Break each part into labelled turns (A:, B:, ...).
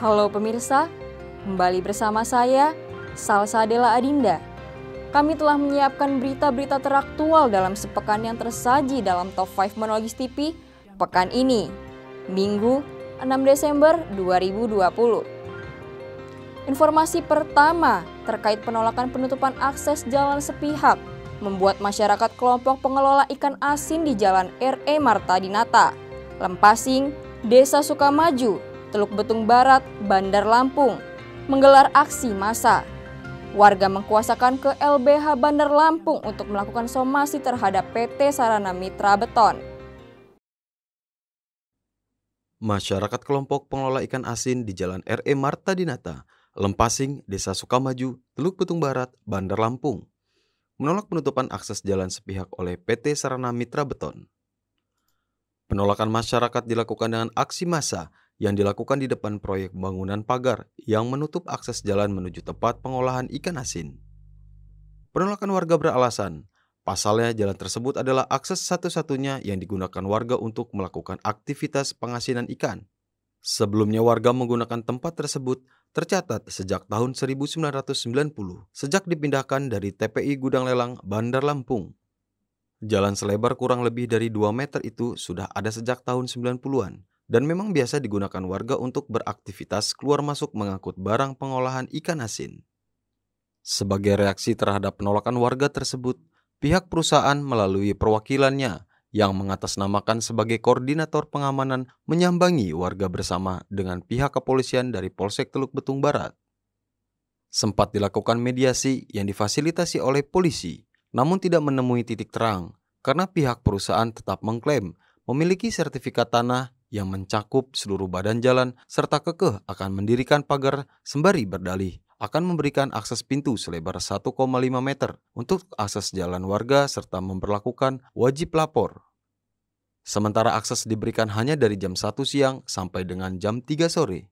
A: Halo pemirsa, kembali bersama saya, Salsa Adela Adinda. Kami telah menyiapkan berita-berita teraktual dalam sepekan yang tersaji dalam Top 5 Monologis TV pekan ini, Minggu 6 Desember 2020. Informasi pertama terkait penolakan penutupan akses jalan sepihak membuat masyarakat kelompok pengelola ikan asin di Jalan RE Marta Dinata, Lempasing, Desa Sukamaju, Teluk Betung Barat, Bandar Lampung, menggelar aksi massa. Warga mengkuasakan ke LBH Bandar Lampung untuk melakukan somasi terhadap PT Sarana Mitra Beton.
B: Masyarakat kelompok pengelola ikan asin di Jalan RE Marta Dinata, Lempasing, Desa Sukamaju, Teluk Betung Barat, Bandar Lampung, menolak penutupan akses jalan sepihak oleh PT Sarana Mitra Beton. Penolakan masyarakat dilakukan dengan aksi massa yang dilakukan di depan proyek bangunan pagar yang menutup akses jalan menuju tempat pengolahan ikan asin. Penolakan warga beralasan, pasalnya jalan tersebut adalah akses satu-satunya yang digunakan warga untuk melakukan aktivitas pengasinan ikan. Sebelumnya warga menggunakan tempat tersebut tercatat sejak tahun 1990 sejak dipindahkan dari TPI Gudang Lelang, Bandar Lampung. Jalan selebar kurang lebih dari 2 meter itu sudah ada sejak tahun 90-an dan memang biasa digunakan warga untuk beraktivitas keluar masuk mengangkut barang pengolahan ikan asin. Sebagai reaksi terhadap penolakan warga tersebut, pihak perusahaan melalui perwakilannya yang mengatasnamakan sebagai koordinator pengamanan menyambangi warga bersama dengan pihak kepolisian dari Polsek Teluk Betung Barat. Sempat dilakukan mediasi yang difasilitasi oleh polisi, namun tidak menemui titik terang karena pihak perusahaan tetap mengklaim memiliki sertifikat tanah yang mencakup seluruh badan jalan serta kekeh akan mendirikan pagar sembari berdalih akan memberikan akses pintu selebar 1,5 meter untuk akses jalan warga serta memperlakukan wajib lapor. Sementara akses diberikan hanya dari jam 1 siang sampai dengan jam 3 sore.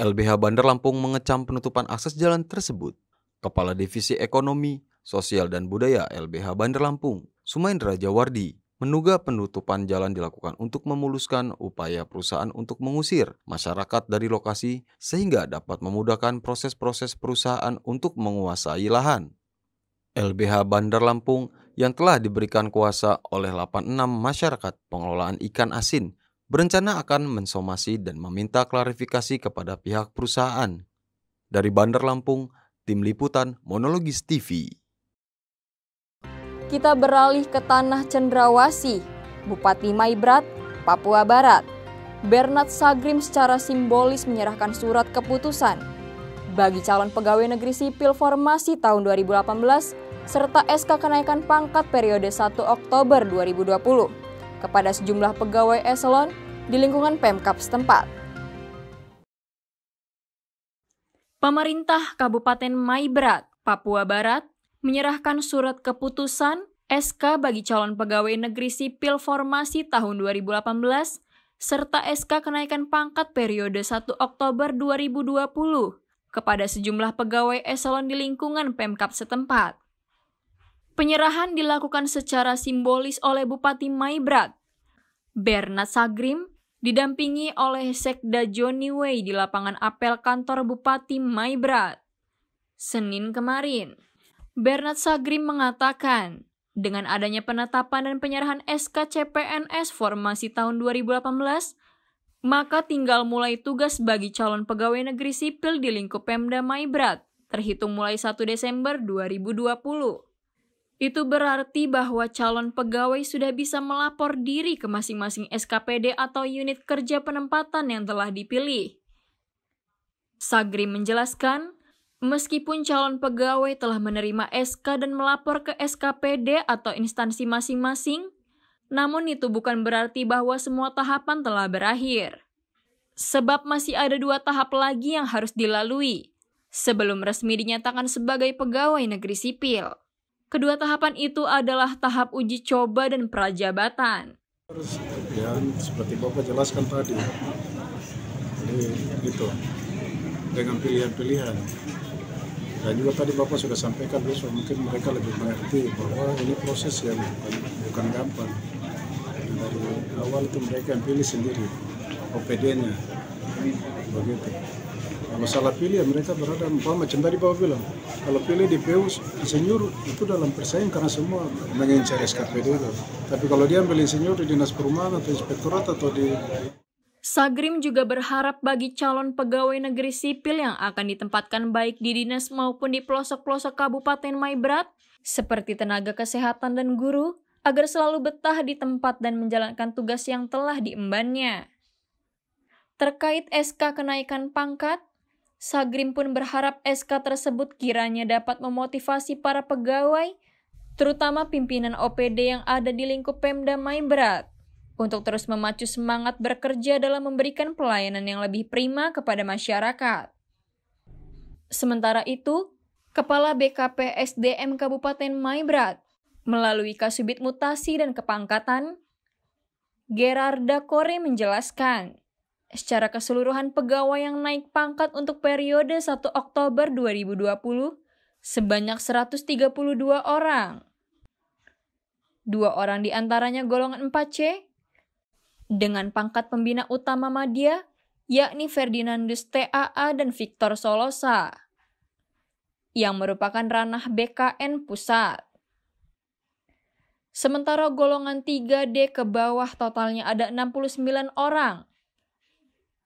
B: LBH Bandar Lampung mengecam penutupan akses jalan tersebut. Kepala Divisi Ekonomi, Sosial dan Budaya LBH Bandar Lampung, Sumendra Jawardi, menduga penutupan jalan dilakukan untuk memuluskan upaya perusahaan untuk mengusir masyarakat dari lokasi sehingga dapat memudahkan proses-proses perusahaan untuk menguasai lahan. LBH Bandar Lampung yang telah diberikan kuasa oleh 86 masyarakat pengelolaan ikan asin berencana akan mensomasi dan meminta klarifikasi kepada pihak perusahaan. Dari Bandar Lampung, Tim Liputan Monologis TV
A: kita beralih ke tanah cendrawasi, Bupati Maibrat, Papua Barat. Bernard Sagrim secara simbolis menyerahkan surat keputusan bagi calon pegawai negeri sipil formasi tahun 2018 serta SK kenaikan pangkat periode 1 Oktober 2020 kepada sejumlah pegawai eselon di lingkungan Pemkap setempat. Pemerintah Kabupaten Maibrat, Papua Barat menyerahkan surat keputusan SK bagi calon pegawai negeri sipil formasi tahun 2018 serta SK kenaikan pangkat periode 1 Oktober 2020 kepada sejumlah pegawai eselon di lingkungan Pemkap setempat. Penyerahan dilakukan secara simbolis oleh Bupati Maibrat. Bernard Sagrim didampingi oleh Sekda Johnny Way di lapangan apel kantor Bupati Maibrat. Senin kemarin. Bernard Sagrim mengatakan, dengan adanya penetapan dan penyerahan SK CPNS formasi tahun 2018, maka tinggal mulai tugas bagi calon pegawai negeri sipil di lingkup Pemda Maibrat, terhitung mulai 1 Desember 2020. Itu berarti bahwa calon pegawai sudah bisa melapor diri ke masing-masing SKPD atau unit kerja penempatan yang telah dipilih. Sagri menjelaskan, Meskipun calon pegawai telah menerima SK dan melapor ke SKPD atau instansi masing-masing, namun itu bukan berarti bahwa semua tahapan telah berakhir. Sebab masih ada dua tahap lagi yang harus dilalui sebelum resmi dinyatakan sebagai pegawai negeri sipil. Kedua tahapan itu adalah tahap uji coba dan prajabatan.
C: Ya, seperti Bapak jelaskan tadi, Jadi, gitu, dengan pilihan-pilihan dan nah, juga tadi Bapak sudah sampaikan besok mungkin mereka lebih mengerti bahwa ini proses yang bukan, bukan gampang dari awal itu mereka yang pilih sendiri OPD-nya begitu kalau salah pilih ya mereka berada empat macam tadi Bapak bilang kalau pilih di PU senior itu dalam persaing karena semua mengincar SKPD itu tapi kalau dia ambil senior di dinas perumahan atau inspektorat atau di
A: Sagrim juga berharap bagi calon pegawai negeri sipil yang akan ditempatkan baik di dinas maupun di pelosok-pelosok Kabupaten Maibrat, seperti tenaga kesehatan dan guru, agar selalu betah di tempat dan menjalankan tugas yang telah diembannya. Terkait SK kenaikan pangkat, Sagrim pun berharap SK tersebut kiranya dapat memotivasi para pegawai, terutama pimpinan OPD yang ada di lingkup Pemda Maibrat untuk terus memacu semangat bekerja dalam memberikan pelayanan yang lebih prima kepada masyarakat. Sementara itu, Kepala BKP SDM Kabupaten Maibrat melalui Kasubit Mutasi dan Kepangkatan, Gerarda Kore menjelaskan, secara keseluruhan pegawai yang naik pangkat untuk periode 1 Oktober 2020 sebanyak 132 orang. Dua orang diantaranya golongan 4C dengan pangkat pembina utama Madia, yakni Ferdinandus TAA dan Victor Solosa, yang merupakan ranah BKN pusat. Sementara golongan 3D ke bawah totalnya ada 69 orang.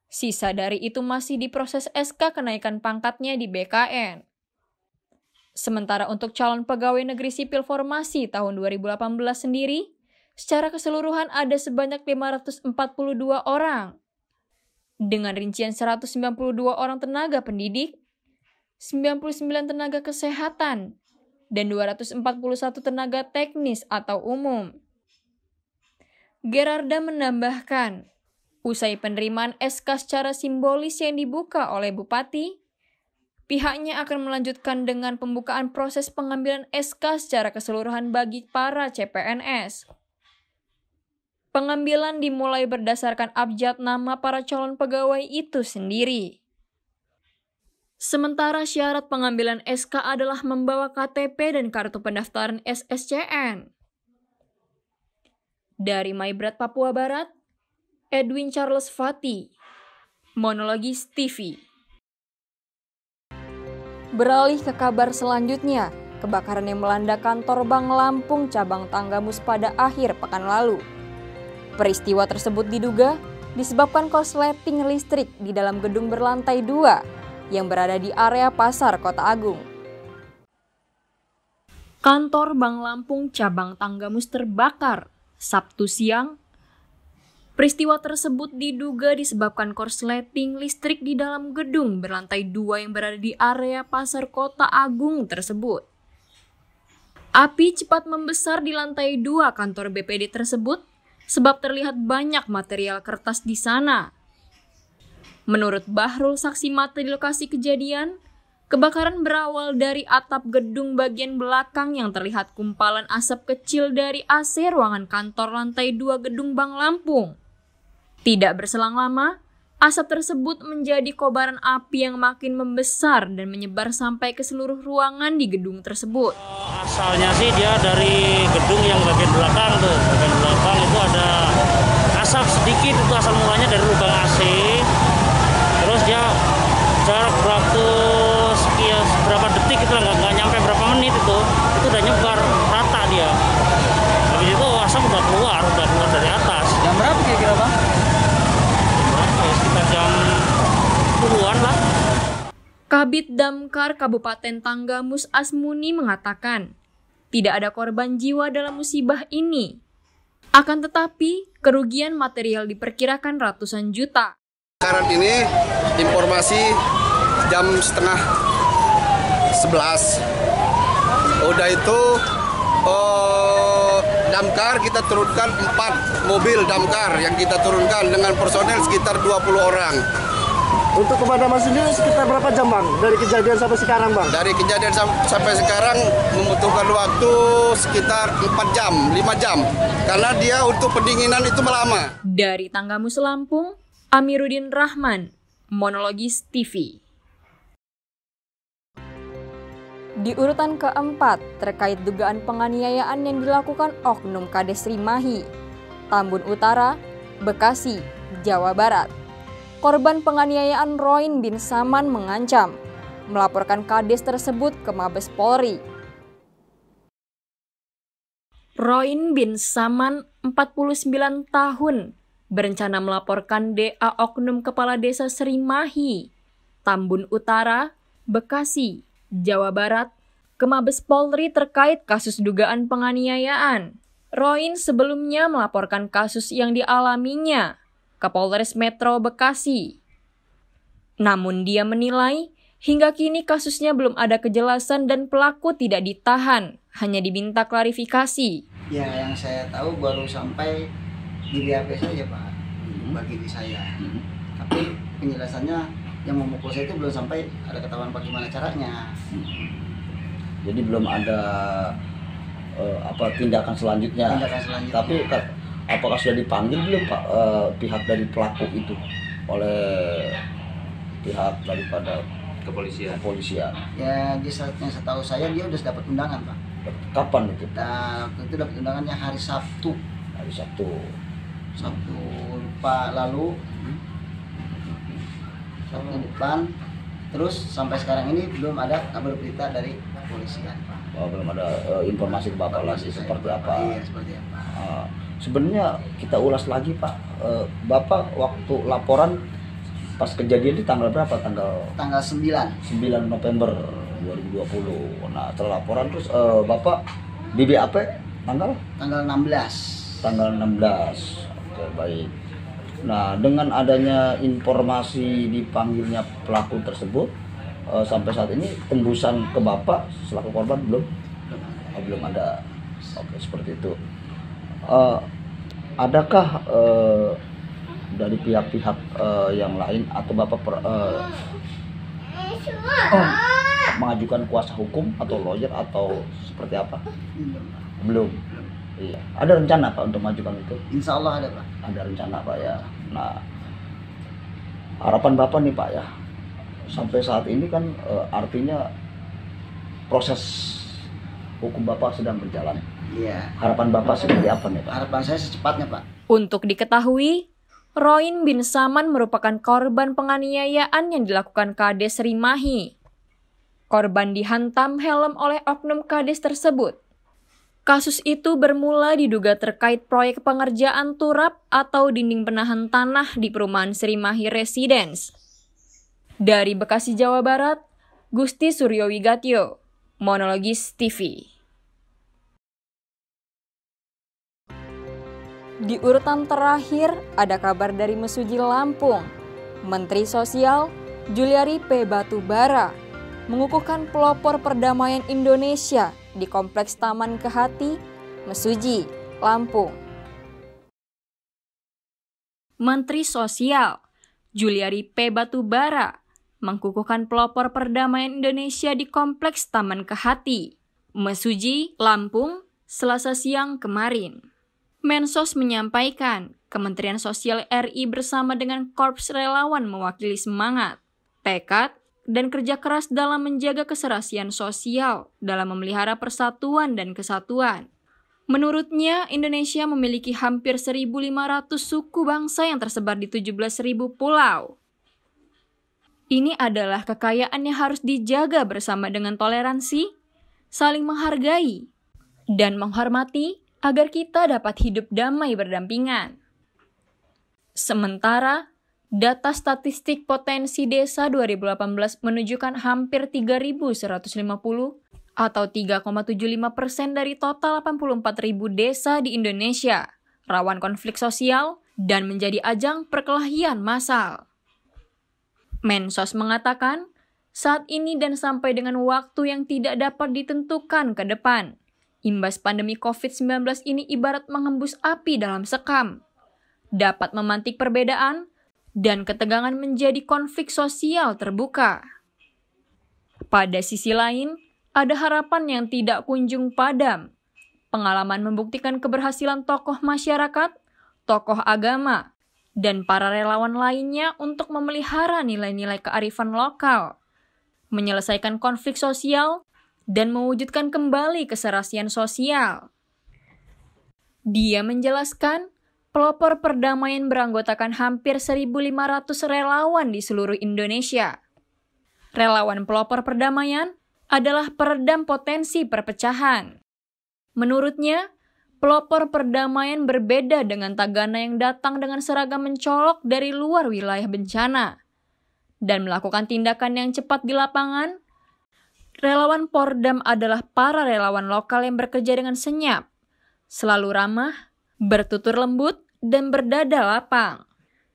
A: Sisa dari itu masih diproses SK kenaikan pangkatnya di BKN. Sementara untuk calon pegawai negeri sipil formasi tahun 2018 sendiri, Secara keseluruhan ada sebanyak 542 orang. Dengan rincian 192 orang tenaga pendidik, 99 tenaga kesehatan, dan 241 tenaga teknis atau umum. Gerarda menambahkan, usai penerimaan SK secara simbolis yang dibuka oleh Bupati, pihaknya akan melanjutkan dengan pembukaan proses pengambilan SK secara keseluruhan bagi para CPNS. Pengambilan dimulai berdasarkan abjad nama para calon pegawai itu sendiri. Sementara syarat pengambilan SK adalah membawa KTP dan kartu pendaftaran SSCN. Dari Maibrat Papua Barat, Edwin Charles Fati, Monologis TV. Beralih ke kabar selanjutnya, kebakaran yang melanda kantor Bank Lampung cabang Tanggamus pada akhir pekan lalu. Peristiwa tersebut diduga disebabkan korsleting listrik di dalam gedung berlantai dua yang berada di area pasar Kota Agung. Kantor Bank Lampung cabang Tanggamus terbakar Sabtu siang. Peristiwa tersebut diduga disebabkan korsleting listrik di dalam gedung berlantai dua yang berada di area pasar Kota Agung tersebut. Api cepat membesar di lantai dua kantor BPD tersebut sebab terlihat banyak material kertas di sana. Menurut Bahrul saksi mata di lokasi kejadian, kebakaran berawal dari atap gedung bagian belakang yang terlihat kumpalan asap kecil dari AC ruangan kantor lantai dua gedung Bank Lampung. Tidak berselang lama, asap tersebut menjadi kobaran api yang makin membesar dan menyebar sampai ke seluruh ruangan di gedung tersebut
C: asalnya sih dia dari gedung yang bagian belakang tuh bagian belakang itu ada asap sedikit itu asal mulanya dari lubang AC terus dia jarak
A: Kabit Damkar Kabupaten Tanggamus Asmuni mengatakan, tidak ada korban jiwa dalam musibah ini. Akan tetapi, kerugian material diperkirakan ratusan juta. Sekarang ini
B: informasi jam setengah 11. Udah itu eh, damkar kita turunkan 4 mobil damkar yang kita turunkan dengan personel sekitar 20 orang.
C: Untuk pemadaman sendiri sekitar berapa jam bang dari kejadian sampai sekarang bang?
B: Dari kejadian sam sampai sekarang membutuhkan waktu sekitar 4 jam, 5 jam. Karena dia untuk pendinginan itu melama.
A: Dari Tanggamus Lampung, Amiruddin Rahman, Monologis TV. Di urutan keempat, terkait dugaan penganiayaan yang dilakukan Oknum Kades Rimahi, Tambun Utara, Bekasi, Jawa Barat korban penganiayaan Roin bin Saman mengancam melaporkan kades tersebut ke Mabes Polri. Roin bin Saman, 49 tahun, berencana melaporkan DA Oknum Kepala Desa Serimahi, Tambun Utara, Bekasi, Jawa Barat, ke Mabes Polri terkait kasus dugaan penganiayaan. Roin sebelumnya melaporkan kasus yang dialaminya Kapolres Metro Bekasi. Namun dia menilai hingga kini kasusnya belum ada kejelasan dan pelaku tidak ditahan, hanya diminta klarifikasi.
C: Ya, yang saya tahu baru sampai di BAP saja, Pak. Hmm. Bagi di saya. Hmm. Tapi penjelasannya yang memukul saya itu belum sampai ada ketahuan bagaimana caranya. Hmm. Jadi belum ada uh, apa tindakan selanjutnya. Tindakan selanjutnya. Tapi apakah sudah dipanggil belum pak eh, pihak dari pelaku itu oleh pihak daripada kepolisian kepolisian ya di saat yang saya tahu saya dia sudah dapat undangan pak kapan itu nah, itu dapat undangannya hari Sabtu hari Sabtu Sabtu lupa lalu hmm? Sabtu depan terus sampai sekarang ini belum ada kabar berita dari kepolisian pak oh, belum ada uh, informasi ke bapak lagi seperti apa iya seperti apa uh, sebenarnya kita ulas lagi pak eh, bapak waktu laporan pas kejadian di tanggal berapa tanggal tanggal 9 9 November 2020 nah terlaporan terus eh, bapak bapak BBAP tanggal tanggal 16 tanggal 16 oke baik nah dengan adanya informasi dipanggilnya pelaku tersebut eh, sampai saat ini tembusan ke bapak selaku korban belum belum ada oh, oke seperti itu uh, adakah uh, dari pihak-pihak uh, yang lain atau bapak per, uh, oh, mengajukan kuasa hukum atau lawyer atau seperti apa? Belum. Iya. Ada rencana pak untuk mengajukan itu? Insya Allah ada pak. Ada rencana pak ya. Nah, harapan bapak nih pak ya. Sampai saat ini kan uh, artinya proses hukum bapak sedang berjalan. Iya. Harapan Bapak seperti apa nih Pak? Harapan saya secepatnya Pak.
A: Untuk diketahui, Roin bin Saman merupakan korban penganiayaan yang dilakukan Kades Rimahi. Korban dihantam helm oleh oknum Kades tersebut. Kasus itu bermula diduga terkait proyek pengerjaan turap atau dinding penahan tanah di perumahan Serimahi Residence. Dari Bekasi, Jawa Barat, Gusti Suryo Wigatyo, Monologis TV. Di urutan terakhir ada kabar dari Mesuji Lampung. Menteri Sosial Juliari P. Batubara mengukuhkan pelopor perdamaian Indonesia di Kompleks Taman Kehati, Mesuji, Lampung. Menteri Sosial Juliari P. Batubara mengukuhkan pelopor perdamaian Indonesia di Kompleks Taman Kehati, Mesuji, Lampung, Selasa siang kemarin. Mensos menyampaikan, Kementerian Sosial RI bersama dengan Korps Relawan mewakili semangat, tekad, dan kerja keras dalam menjaga keserasian sosial dalam memelihara persatuan dan kesatuan. Menurutnya, Indonesia memiliki hampir 1.500 suku bangsa yang tersebar di 17.000 pulau. Ini adalah kekayaan yang harus dijaga bersama dengan toleransi, saling menghargai, dan menghormati agar kita dapat hidup damai berdampingan. Sementara, data statistik potensi desa 2018 menunjukkan hampir 3.150 atau 3,75 persen dari total 84.000 desa di Indonesia, rawan konflik sosial dan menjadi ajang perkelahian massal. Mensos mengatakan, saat ini dan sampai dengan waktu yang tidak dapat ditentukan ke depan, Imbas pandemi COVID-19 ini ibarat mengembus api dalam sekam. Dapat memantik perbedaan dan ketegangan menjadi konflik sosial terbuka. Pada sisi lain, ada harapan yang tidak kunjung padam. Pengalaman membuktikan keberhasilan tokoh masyarakat, tokoh agama, dan para relawan lainnya untuk memelihara nilai-nilai kearifan lokal, menyelesaikan konflik sosial, dan mewujudkan kembali keserasian sosial. Dia menjelaskan, pelopor perdamaian beranggotakan hampir 1.500 relawan di seluruh Indonesia. Relawan pelopor perdamaian adalah peredam potensi perpecahan. Menurutnya, pelopor perdamaian berbeda dengan tagana yang datang dengan seragam mencolok dari luar wilayah bencana dan melakukan tindakan yang cepat di lapangan Relawan Pordam adalah para relawan lokal yang bekerja dengan senyap, selalu ramah, bertutur lembut, dan berdada lapang.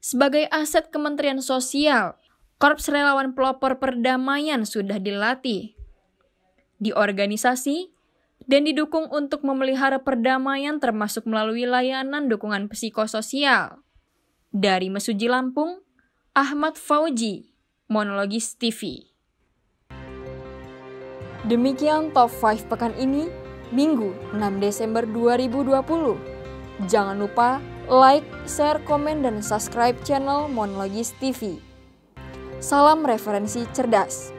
A: Sebagai aset Kementerian Sosial, Korps Relawan Pelopor Perdamaian sudah dilatih, diorganisasi, dan didukung untuk memelihara perdamaian termasuk melalui layanan dukungan psikososial. Dari Mesuji Lampung, Ahmad Fauji, Monologis TV. Demikian top 5 pekan ini, Minggu 6 Desember 2020. Jangan lupa like, share, komen, dan subscribe channel Monologis TV. Salam referensi cerdas.